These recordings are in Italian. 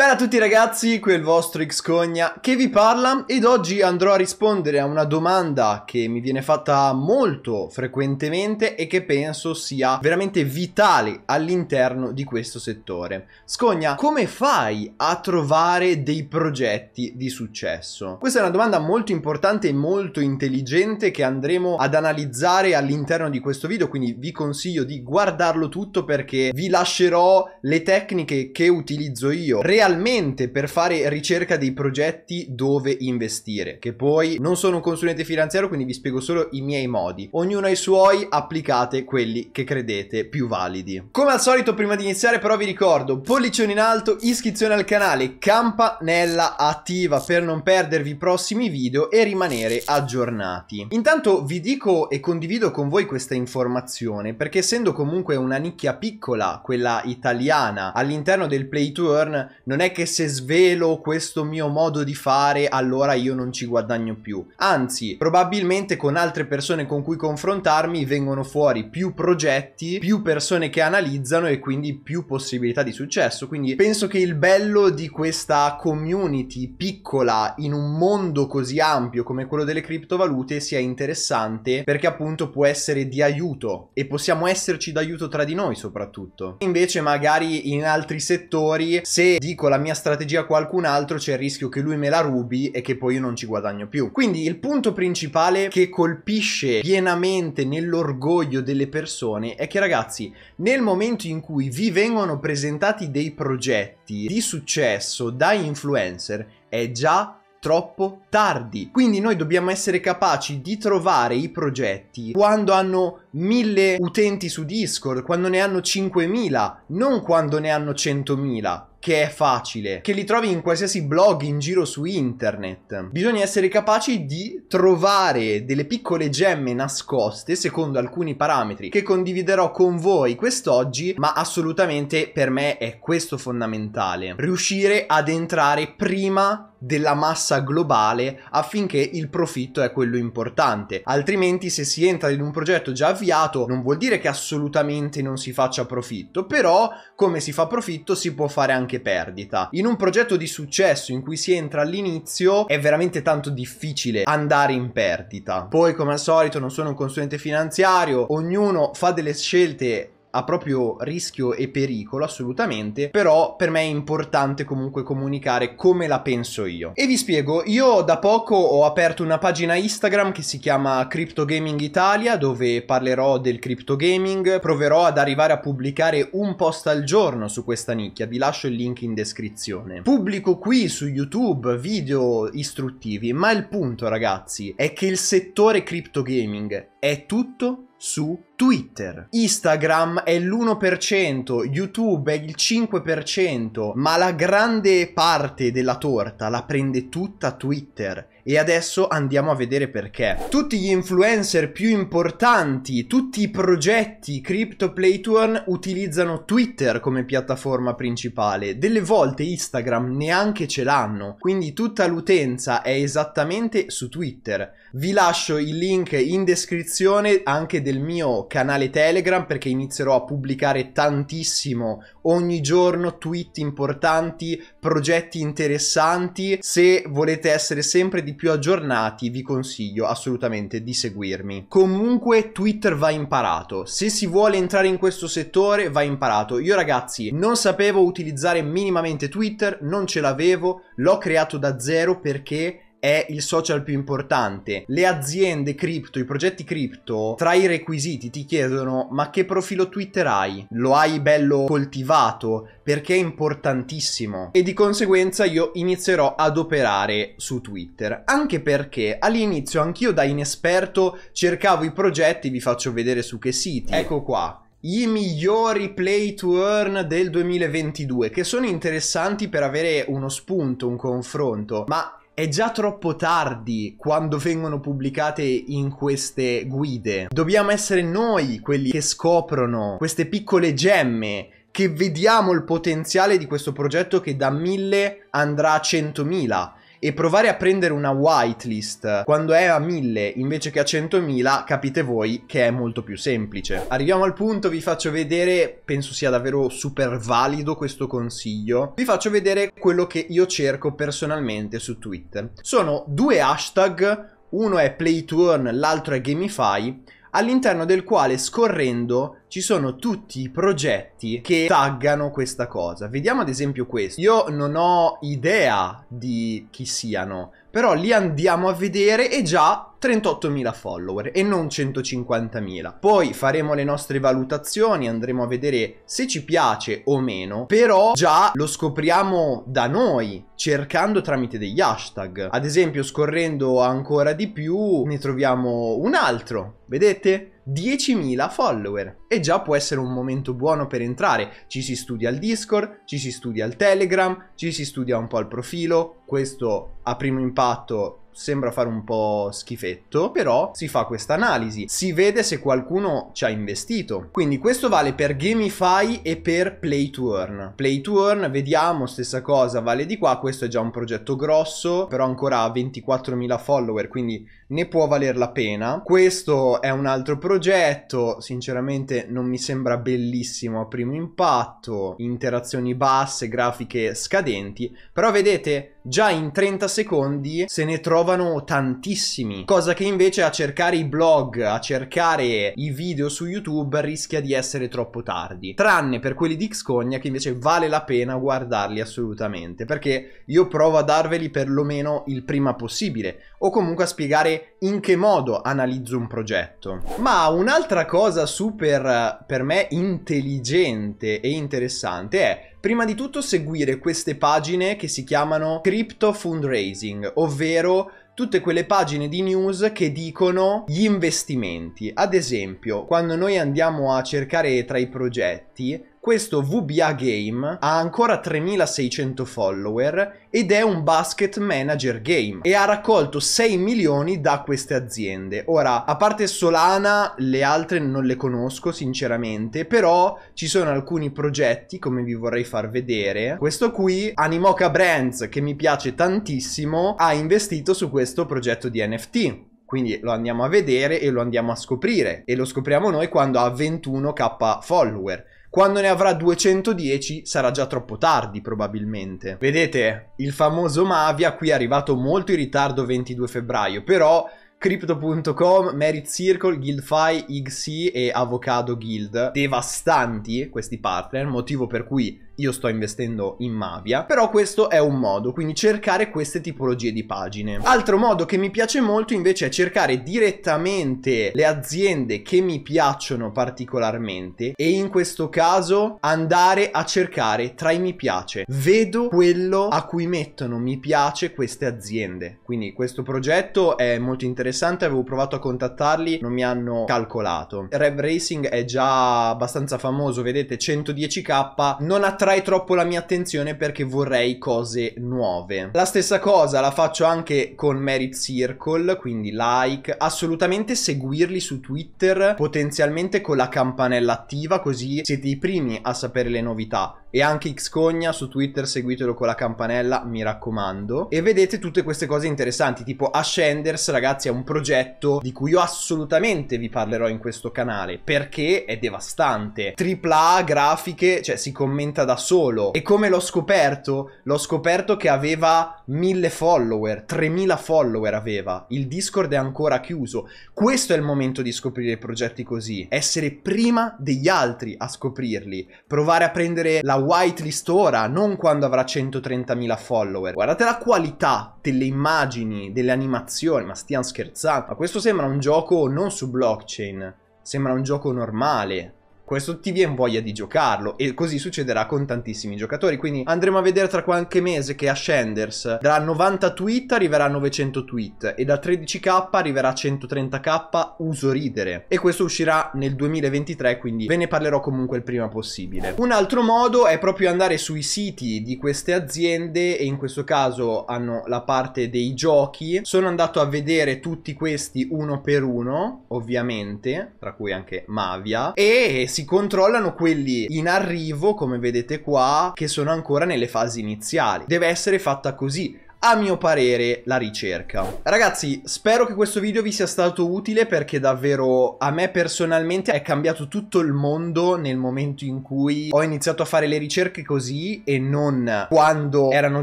Bella a tutti ragazzi, qui è il vostro Xcogna che vi parla ed oggi andrò a rispondere a una domanda che mi viene fatta molto frequentemente e che penso sia veramente vitale all'interno di questo settore. Scogna, come fai a trovare dei progetti di successo? Questa è una domanda molto importante e molto intelligente che andremo ad analizzare all'interno di questo video, quindi vi consiglio di guardarlo tutto perché vi lascerò le tecniche che utilizzo io realmente realmente per fare ricerca dei progetti dove investire, che poi non sono un consulente finanziario, quindi vi spiego solo i miei modi. Ognuno ha i suoi, applicate quelli che credete più validi. Come al solito, prima di iniziare però vi ricordo, pollicione in alto, iscrizione al canale, campanella attiva per non perdervi i prossimi video e rimanere aggiornati. Intanto vi dico e condivido con voi questa informazione, perché essendo comunque una nicchia piccola, quella italiana, all'interno del play to earn, non non è che se svelo questo mio modo di fare allora io non ci guadagno più. Anzi, probabilmente con altre persone con cui confrontarmi vengono fuori più progetti, più persone che analizzano e quindi più possibilità di successo. Quindi penso che il bello di questa community piccola in un mondo così ampio come quello delle criptovalute sia interessante perché appunto può essere di aiuto e possiamo esserci d'aiuto tra di noi soprattutto. Invece magari in altri settori se dico dico la mia strategia a qualcun altro c'è il rischio che lui me la rubi e che poi io non ci guadagno più. Quindi il punto principale che colpisce pienamente nell'orgoglio delle persone è che ragazzi, nel momento in cui vi vengono presentati dei progetti di successo da influencer, è già troppo tardi. Quindi noi dobbiamo essere capaci di trovare i progetti quando hanno mille utenti su Discord, quando ne hanno 5.000, non quando ne hanno 100.000 che è facile, che li trovi in qualsiasi blog in giro su internet. Bisogna essere capaci di trovare delle piccole gemme nascoste secondo alcuni parametri che condividerò con voi quest'oggi, ma assolutamente per me è questo fondamentale. Riuscire ad entrare prima della massa globale affinché il profitto è quello importante. Altrimenti se si entra in un progetto già avviato non vuol dire che assolutamente non si faccia profitto, però come si fa profitto si può fare anche anche perdita. In un progetto di successo in cui si entra all'inizio è veramente tanto difficile andare in perdita. Poi come al solito non sono un consulente finanziario, ognuno fa delle scelte a proprio rischio e pericolo assolutamente, però per me è importante comunque comunicare come la penso io. E vi spiego, io da poco ho aperto una pagina Instagram che si chiama Crypto Gaming Italia dove parlerò del crypto gaming, proverò ad arrivare a pubblicare un post al giorno su questa nicchia, vi lascio il link in descrizione. Pubblico qui su YouTube video istruttivi, ma il punto ragazzi è che il settore crypto gaming è tutto su Twitter. Instagram è l'1%, YouTube è il 5%, ma la grande parte della torta la prende tutta Twitter e adesso andiamo a vedere perché. Tutti gli influencer più importanti, tutti i progetti Crypto Playturn utilizzano Twitter come piattaforma principale. Delle volte Instagram neanche ce l'hanno, quindi tutta l'utenza è esattamente su Twitter. Vi lascio il link in descrizione anche del mio canale Telegram perché inizierò a pubblicare tantissimo ogni giorno tweet importanti, progetti interessanti. Se volete essere sempre di più aggiornati, vi consiglio assolutamente di seguirmi. Comunque Twitter va imparato. Se si vuole entrare in questo settore, va imparato. Io ragazzi non sapevo utilizzare minimamente Twitter, non ce l'avevo, l'ho creato da zero perché è il social più importante. Le aziende cripto, i progetti cripto, tra i requisiti ti chiedono ma che profilo Twitter hai? Lo hai bello coltivato? Perché è importantissimo. E di conseguenza io inizierò ad operare su Twitter. Anche perché all'inizio anch'io da inesperto cercavo i progetti, vi faccio vedere su che siti. Ecco qua i migliori play to earn del 2022 che sono interessanti per avere uno spunto, un confronto, ma è già troppo tardi quando vengono pubblicate in queste guide. Dobbiamo essere noi quelli che scoprono queste piccole gemme che vediamo il potenziale di questo progetto che da 1000 andrà a 100.000 e provare a prendere una whitelist quando è a 1000 invece che a 100.000, capite voi che è molto più semplice. Arriviamo al punto, vi faccio vedere, penso sia davvero super valido questo consiglio, vi faccio vedere quello che io cerco personalmente su Twitter. Sono due hashtag, uno è play to earn, l'altro è gamify, all'interno del quale scorrendo ci sono tutti i progetti che taggano questa cosa. Vediamo ad esempio questo. Io non ho idea di chi siano, però li andiamo a vedere e già 38.000 follower e non 150.000. Poi faremo le nostre valutazioni, andremo a vedere se ci piace o meno, però già lo scopriamo da noi, cercando tramite degli hashtag. Ad esempio scorrendo ancora di più ne troviamo un altro, vedete? 10.000 follower e già può essere un momento buono per entrare. Ci si studia il Discord, ci si studia il Telegram, ci si studia un po' il profilo. Questo a primo impatto sembra fare un po' schifetto, però si fa questa analisi, si vede se qualcuno ci ha investito. Quindi questo vale per Gamify e per Play to Earn. Play to Earn, vediamo, stessa cosa, vale di qua, questo è già un progetto grosso, però ancora ha 24.000 follower, quindi ne può valer la pena. Questo è un altro progetto, sinceramente non mi sembra bellissimo a primo impatto, interazioni basse, grafiche scadenti, però vedete già in 30 secondi se ne trovano tantissimi, cosa che invece a cercare i blog, a cercare i video su YouTube rischia di essere troppo tardi, tranne per quelli di Xcogna che invece vale la pena guardarli assolutamente, perché io provo a darveli perlomeno il prima possibile o comunque a spiegare in che modo analizzo un progetto. Ma un'altra cosa super per me intelligente e interessante è Prima di tutto seguire queste pagine che si chiamano Crypto Fundraising, ovvero tutte quelle pagine di news che dicono gli investimenti. Ad esempio, quando noi andiamo a cercare tra i progetti, questo VBA Game ha ancora 3600 follower ed è un basket manager game e ha raccolto 6 milioni da queste aziende. Ora, a parte Solana, le altre non le conosco sinceramente, però ci sono alcuni progetti come vi vorrei far vedere. Questo qui, Animoca Brands, che mi piace tantissimo, ha investito su questo progetto di NFT. Quindi lo andiamo a vedere e lo andiamo a scoprire e lo scopriamo noi quando ha 21k follower. Quando ne avrà 210 sarà già troppo tardi probabilmente. Vedete, il famoso Mavia qui è arrivato molto in ritardo 22 febbraio, però Crypto.com, Merit Circle, GuildFi, IGC e Avocado Guild, devastanti questi partner, motivo per cui io sto investendo in Mavia, però questo è un modo, quindi cercare queste tipologie di pagine. Altro modo che mi piace molto invece è cercare direttamente le aziende che mi piacciono particolarmente e in questo caso andare a cercare tra i mi piace. Vedo quello a cui mettono mi piace queste aziende. Quindi questo progetto è molto interessante, avevo provato a contattarli, non mi hanno calcolato. Rev Racing è già abbastanza famoso, vedete 110k, non attrae avrai troppo la mia attenzione perché vorrei cose nuove. La stessa cosa la faccio anche con Merit Circle, quindi like, assolutamente seguirli su Twitter, potenzialmente con la campanella attiva così siete i primi a sapere le novità. E anche Xcogna su Twitter seguitelo con la campanella, mi raccomando. E vedete tutte queste cose interessanti, tipo Ascenders, ragazzi, è un progetto di cui io assolutamente vi parlerò in questo canale, perché è devastante. AAA, grafiche, cioè si commenta da da solo. E come l'ho scoperto? L'ho scoperto che aveva mille follower, 3000 follower aveva. Il Discord è ancora chiuso. Questo è il momento di scoprire progetti così. Essere prima degli altri a scoprirli. Provare a prendere la whitelist ora, non quando avrà 130.000 follower. Guardate la qualità delle immagini, delle animazioni, ma stiamo scherzando. Ma questo sembra un gioco non su blockchain. Sembra un gioco normale questo ti viene voglia di giocarlo e così succederà con tantissimi giocatori. Quindi andremo a vedere tra qualche mese che Ascenders da 90 tweet arriverà a 900 tweet e da 13k arriverà a 130k uso ridere e questo uscirà nel 2023 quindi ve ne parlerò comunque il prima possibile. Un altro modo è proprio andare sui siti di queste aziende e in questo caso hanno la parte dei giochi. Sono andato a vedere tutti questi uno per uno ovviamente tra cui anche Mavia e si si controllano quelli in arrivo, come vedete qua, che sono ancora nelle fasi iniziali. Deve essere fatta così a mio parere, la ricerca. Ragazzi, spero che questo video vi sia stato utile perché davvero a me personalmente è cambiato tutto il mondo nel momento in cui ho iniziato a fare le ricerche così e non quando erano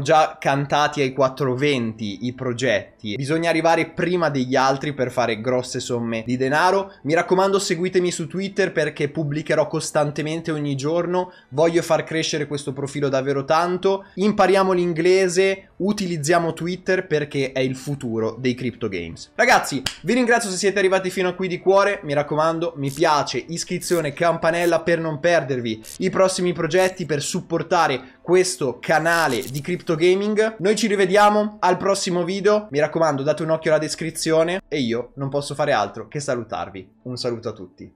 già cantati ai 420 i progetti. Bisogna arrivare prima degli altri per fare grosse somme di denaro. Mi raccomando, seguitemi su Twitter perché pubblicherò costantemente ogni giorno. Voglio far crescere questo profilo davvero tanto. Impariamo l'inglese, utilizziamo Utilizziamo Twitter perché è il futuro dei crypto games. Ragazzi, vi ringrazio se siete arrivati fino a qui di cuore, mi raccomando, mi piace, iscrizione, campanella per non perdervi i prossimi progetti per supportare questo canale di crypto gaming. Noi ci rivediamo al prossimo video, mi raccomando date un occhio alla descrizione e io non posso fare altro che salutarvi. Un saluto a tutti.